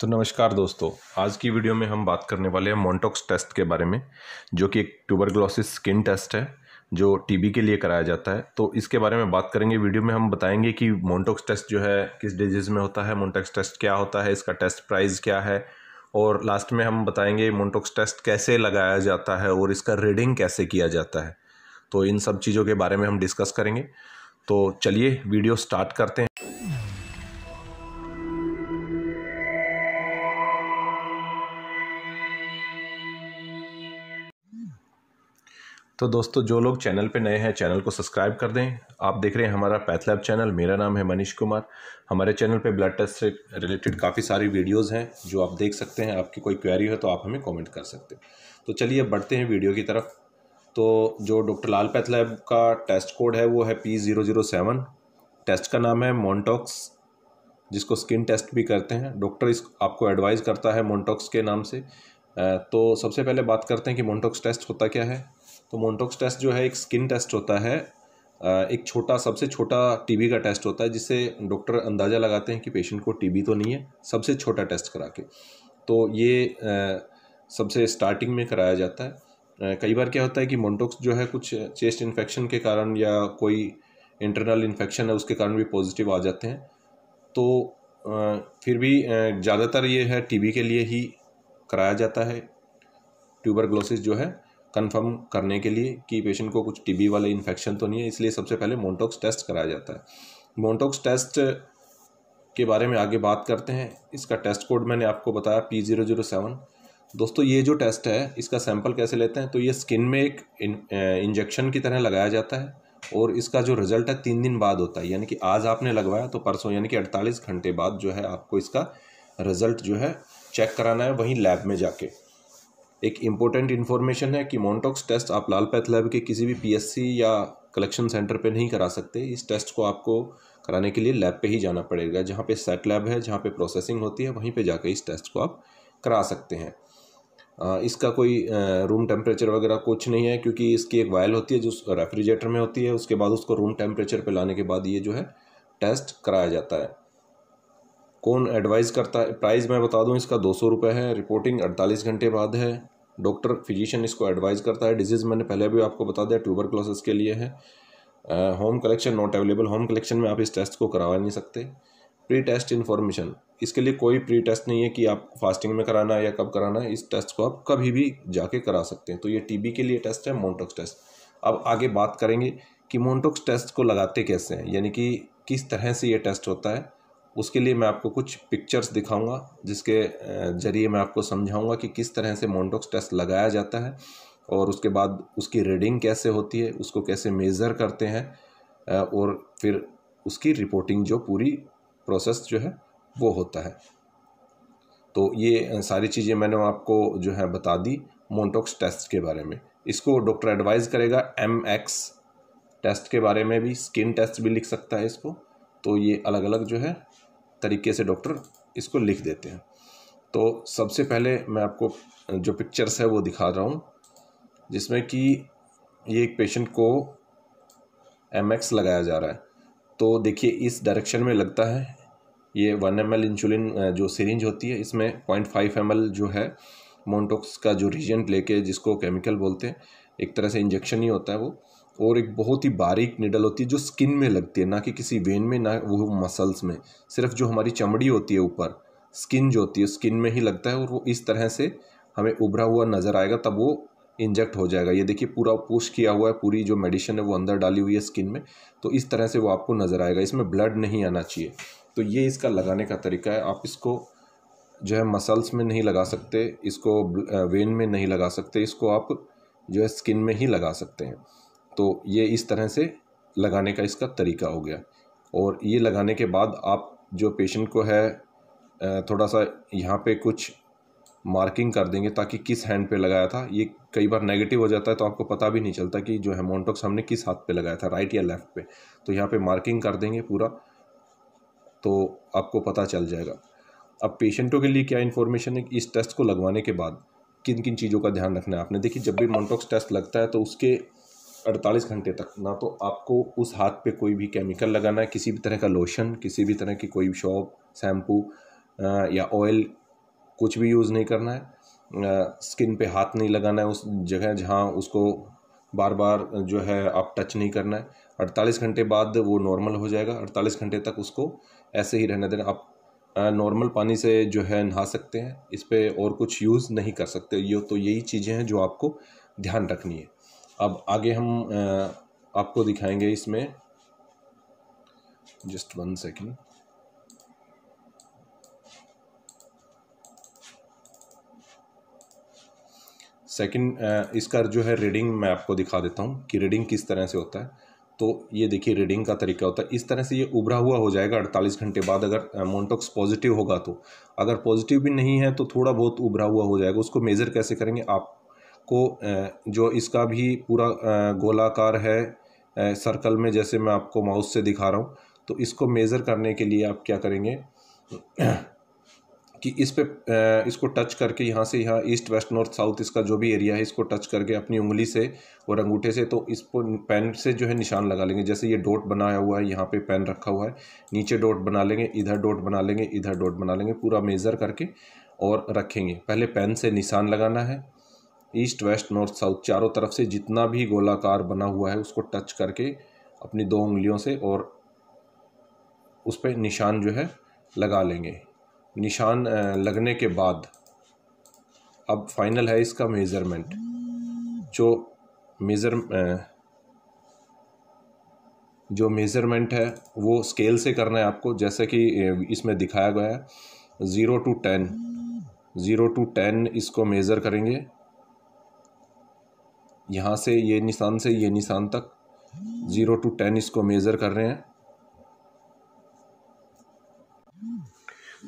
तो नमस्कार दोस्तों आज की वीडियो में हम बात करने वाले हैं मोन्टोक्स टेस्ट के बारे में जो कि एक ट्यूबरग्लोसिस स्किन टेस्ट है जो टीबी के लिए कराया जाता है तो इसके बारे में बात करेंगे वीडियो में हम बताएंगे कि मोन्टोक्स टेस्ट जो है किस डिजीज़ में होता है मोन्टोक्स टेस्ट क्या होता है इसका टेस्ट प्राइस क्या है और लास्ट में हम बताएंगे मोन्टोक्स टेस्ट कैसे लगाया जाता है और इसका रीडिंग कैसे किया जाता है तो इन सब चीज़ों के बारे में हम डिस्कस करेंगे तो चलिए वीडियो स्टार्ट करते हैं तो दोस्तों जो लोग चैनल पे नए हैं चैनल को सब्सक्राइब कर दें आप देख रहे हैं हमारा पैथलैब चैनल मेरा नाम है मनीष कुमार हमारे चैनल पे ब्लड टेस्ट से रिलेटेड काफ़ी सारी वीडियोस हैं जो आप देख सकते हैं आपकी कोई क्वेरी हो तो आप हमें कमेंट कर सकते हैं तो चलिए अब बढ़ते हैं वीडियो की तरफ तो जो डॉक्टर लाल पैथलैब का टेस्ट कोड है वो है पी टेस्ट का नाम है मोन्टोक्स जिसको स्किन टेस्ट भी करते हैं डॉक्टर इस आपको एडवाइज़ करता है मोन्टोक्स के नाम से तो सबसे पहले बात करते हैं कि मोन्टोक्स टेस्ट होता क्या है तो मोन्टोक्स टेस्ट जो है एक स्किन टेस्ट होता है एक छोटा सबसे छोटा टीबी का टेस्ट होता है जिससे डॉक्टर अंदाज़ा लगाते हैं कि पेशेंट को टीबी तो नहीं है सबसे छोटा टेस्ट करा के तो ये सबसे स्टार्टिंग में कराया जाता है कई बार क्या होता है कि मोन्टोक्स जो है कुछ चेस्ट इन्फेक्शन के कारण या कोई इंटरनल इन्फेक्शन है उसके कारण भी पॉजिटिव आ जाते हैं तो फिर भी ज़्यादातर ये है टीबी के लिए ही कराया जाता है ट्यूबरग्लोसिस जो है कंफर्म करने के लिए कि पेशेंट को कुछ टीबी वाले इन्फेक्शन तो नहीं है इसलिए सबसे पहले मोन्टोक्स टेस्ट कराया जाता है मोन्टोक्स टेस्ट के बारे में आगे बात करते हैं इसका टेस्ट कोड मैंने आपको बताया पी ज़ीरो ज़ीरो सेवन दोस्तों ये जो टेस्ट है इसका सैंपल कैसे लेते हैं तो ये स्किन में एक इंजेक्शन की तरह लगाया जाता है और इसका जो रिजल्ट है तीन दिन बाद होता है यानी कि आज आपने लगवाया तो परसों यानी कि अड़तालीस घंटे बाद जो है आपको इसका रिजल्ट जो है चेक कराना है वहीं लैब में जाके एक इम्पोर्टेंट इन्फॉर्मेशन है कि मोन्टॉक्स टेस्ट आप लाल पैथ लैब के किसी भी पीएससी या कलेक्शन सेंटर पे नहीं करा सकते इस टेस्ट को आपको कराने के लिए लैब पे ही जाना पड़ेगा जहाँ पे सेट लैब है जहाँ पे प्रोसेसिंग होती है वहीं पे जाकर इस टेस्ट को आप करा सकते हैं इसका कोई रूम टेम्परेचर वगैरह कुछ नहीं है क्योंकि इसकी एक वायल होती है जो रेफ्रिजरेटर में होती है उसके बाद उसको रूम टेम्परेचर पर लाने के बाद ये जो है टेस्ट कराया जाता है कौन एडवाइज़ करता है प्राइस मैं बता दूं इसका दो सौ रुपये है रिपोर्टिंग अड़तालीस घंटे बाद है डॉक्टर फिजिशियन इसको एडवाइज़ करता है डिजीज़ मैंने पहले भी आपको बता दिया ट्यूबर क्लोसिस के लिए है home collection not available home collection में आप इस टेस्ट को करवा नहीं सकते प्री टेस्ट इन्फॉर्मेशन इसके लिए कोई प्री टेस्ट नहीं है कि आप फास्टिंग में कराना है या कब कराना है इस टेस्ट को आप कभी भी जाके करा सकते हैं तो ये टीबी के लिए टेस्ट है मोन्टोक्स टेस्ट अब आगे बात करेंगे कि मोन्टोक्स टेस्ट को लगाते कैसे हैं यानी कि किस तरह से ये टेस्ट होता है उसके लिए मैं आपको कुछ पिक्चर्स दिखाऊंगा जिसके ज़रिए मैं आपको समझाऊंगा कि किस तरह से मोन्टोक्स टेस्ट लगाया जाता है और उसके बाद उसकी रीडिंग कैसे होती है उसको कैसे मेज़र करते हैं और फिर उसकी रिपोर्टिंग जो पूरी प्रोसेस जो है वो होता है तो ये सारी चीज़ें मैंने आपको जो है बता दी मोन्टोक्स टेस्ट के बारे में इसको डॉक्टर एडवाइज़ करेगा एम एक्स टेस्ट के बारे में भी स्किन टेस्ट भी लिख सकता है इसको तो ये अलग अलग जो है तरीके से डॉक्टर इसको लिख देते हैं तो सबसे पहले मैं आपको जो पिक्चर्स है वो दिखा रहा हूँ जिसमें कि ये एक पेशेंट को एम लगाया जा रहा है तो देखिए इस डायरेक्शन में लगता है ये वन एम इंसुलिन जो सीरेंज होती है इसमें पॉइंट फाइव एम जो है मोनटोक्स का जो रीजेंट लेके जिसको केमिकल बोलते हैं एक तरह से इंजेक्शन ही होता है वो और एक बहुत ही बारीक निडल होती है जो स्किन में लगती है ना कि किसी वेन में ना वो मसल्स में सिर्फ जो हमारी चमड़ी होती है ऊपर स्किन जो होती है स्किन में ही लगता है और वो इस तरह से हमें उभरा हुआ नज़र आएगा तब वो इंजेक्ट हो जाएगा ये देखिए पूरा पुश किया हुआ है पूरी जो मेडिसिन है वो अंदर डाली हुई है स्किन में तो इस तरह से वो आपको नज़र आएगा इसमें ब्लड नहीं आना चाहिए तो ये इसका लगाने का तरीका है आप इसको जो है मसल्स में नहीं लगा सकते इसको वेन में नहीं लगा सकते इसको आप जो है स्किन में ही लगा सकते हैं तो ये इस तरह से लगाने का इसका तरीका हो गया और ये लगाने के बाद आप जो पेशेंट को है थोड़ा सा यहाँ पे कुछ मार्किंग कर देंगे ताकि किस हैंड पे लगाया था ये कई बार नेगेटिव हो जाता है तो आपको पता भी नहीं चलता कि जो है मोन्टोक्स हमने किस हाथ पे लगाया था राइट या लेफ्ट पे तो यहाँ पे मार्किंग कर देंगे पूरा तो आपको पता चल जाएगा अब पेशेंटों के लिए क्या इन्फॉर्मेशन है इस टेस्ट को लगवाने के बाद किन किन चीज़ों का ध्यान रखना है आपने देखिए जब भी मोन्टोक्स टेस्ट लगता है तो उसके 48 घंटे तक ना तो आपको उस हाथ पे कोई भी केमिकल लगाना है किसी भी तरह का लोशन किसी भी तरह की कोई शॉप शैम्पू या ऑयल कुछ भी यूज़ नहीं करना है स्किन पे हाथ नहीं लगाना है उस जगह जहाँ उसको बार बार जो है आप टच नहीं करना है 48 घंटे बाद वो नॉर्मल हो जाएगा 48 घंटे तक उसको ऐसे ही रहने देना आप नॉर्मल पानी से जो है नहा सकते हैं इस पर और कुछ यूज़ नहीं कर सकते ये तो यही चीज़ें हैं जो आपको ध्यान रखनी है अब आगे हम आपको दिखाएंगे इसमें जस्ट वन सेकेंड सेकेंड इसका जो है रीडिंग मैं आपको दिखा देता हूँ कि रीडिंग किस तरह से होता है तो ये देखिए रीडिंग का तरीका होता है इस तरह से ये उभरा हुआ हो जाएगा अड़तालीस घंटे बाद अगर मोन्टोक्स पॉजिटिव होगा तो अगर पॉजिटिव भी नहीं है तो थोड़ा बहुत उभरा हुआ हो जाएगा उसको मेज़र कैसे करेंगे आप को जो इसका भी पूरा गोलाकार है सर्कल में जैसे मैं आपको माउस से दिखा रहा हूँ तो इसको मेज़र करने के लिए आप क्या करेंगे कि इस पे इसको टच करके यहाँ से यहाँ ईस्ट वेस्ट नॉर्थ साउथ इसका जो भी एरिया है इसको टच करके अपनी उंगली से और अंगूठे से तो इस पर पेन से जो है निशान लगा लेंगे जैसे ये डॉट बनाया हुआ है यहाँ पे पेन रखा हुआ है नीचे डॉट बना लेंगे इधर डॉट बना लेंगे इधर डॉट बना लेंगे पूरा मेज़र करके और रखेंगे पहले पेन से निशान लगाना है ईस्ट वेस्ट नॉर्थ साउथ चारों तरफ से जितना भी गोलाकार बना हुआ है उसको टच करके अपनी दो उंगलियों से और उस पर निशान जो है लगा लेंगे निशान लगने के बाद अब फाइनल है इसका मेज़रमेंट जो मेज़र जो मेज़रमेंट है वो स्केल से करना है आपको जैसे कि इसमें दिखाया गया है zero to ten zero to ten इसको मेज़र करेंगे यहाँ से ये निशान से ये निशान तक ज़ीरो टू टेन इसको मेज़र कर रहे हैं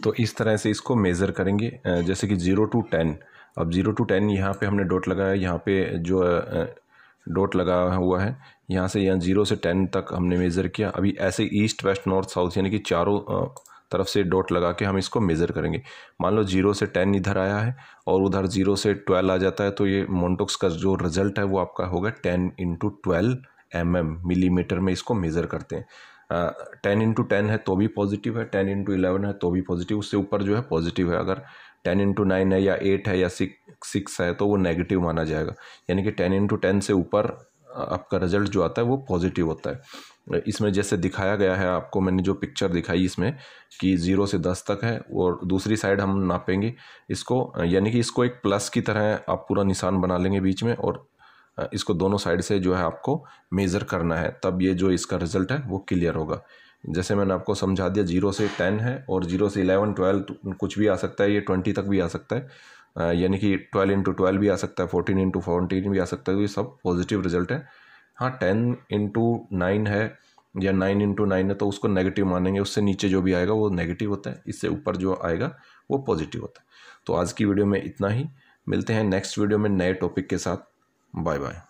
तो इस तरह से इसको मेज़र करेंगे जैसे कि ज़ीरो टू टेन अब ज़ीरो टू टेन यहाँ पे हमने डॉट लगाया यहाँ पे जो डॉट लगा हुआ है यहाँ से यहाँ ज़ीरो से टेन तक हमने मेज़र किया अभी ऐसे ईस्ट वेस्ट नॉर्थ साउथ यानी कि चारों तरफ से डॉट लगा के हम इसको मेज़र करेंगे मान लो जीरो से टेन इधर आया है और उधर जीरो से ट्वेल्व आ जाता है तो ये मोन्टोक्स का जो रिजल्ट है वो आपका होगा ten into twelve M M millimetre में इसको मेज़र करते हैं टेन इंटू टेन है तो भी पॉजिटिव है टेन इंटू इलेवन है तो भी पॉजिटिव उससे ऊपर जो है पॉजिटिव है अगर टेन इंटू नाइन है या एट है या सिक्स है तो वो नेगेटिव माना जाएगा यानी कि टेन इंटू टेन से ऊपर आपका रिजल्ट जो आता है वो पॉजिटिव होता है इसमें जैसे दिखाया गया है आपको मैंने जो पिक्चर दिखाई इसमें कि ज़ीरो से दस तक है और दूसरी साइड हम नापेंगे इसको यानी कि इसको एक प्लस की तरह आप पूरा निशान बना लेंगे बीच में और इसको दोनों साइड से जो है आपको मेज़र करना है तब ये जो इसका रिज़ल्ट है वो क्लियर होगा जैसे मैंने आपको समझा दिया जीरो से टेन है और जीरो से इलेवन ट्वेल्व कुछ भी आ सकता है ये ट्वेंटी तक भी आ सकता है यानी कि ट्वेल्व इंटू ट्वेल्व भी आ सकता है फोर्टीन इंटू फोर्टीन भी आ सकता है तो ये सब पॉजिटिव रिजल्ट है हाँ टेन इंटू नाइन है या नाइन इंटू नाइन है तो उसको नेगेटिव मानेंगे उससे नीचे जो भी आएगा वो नेगेटिव होता है इससे ऊपर जो आएगा वो पॉजिटिव होता है तो आज की वीडियो में इतना ही मिलते हैं नेक्स्ट वीडियो में नए टॉपिक के साथ बाय बाय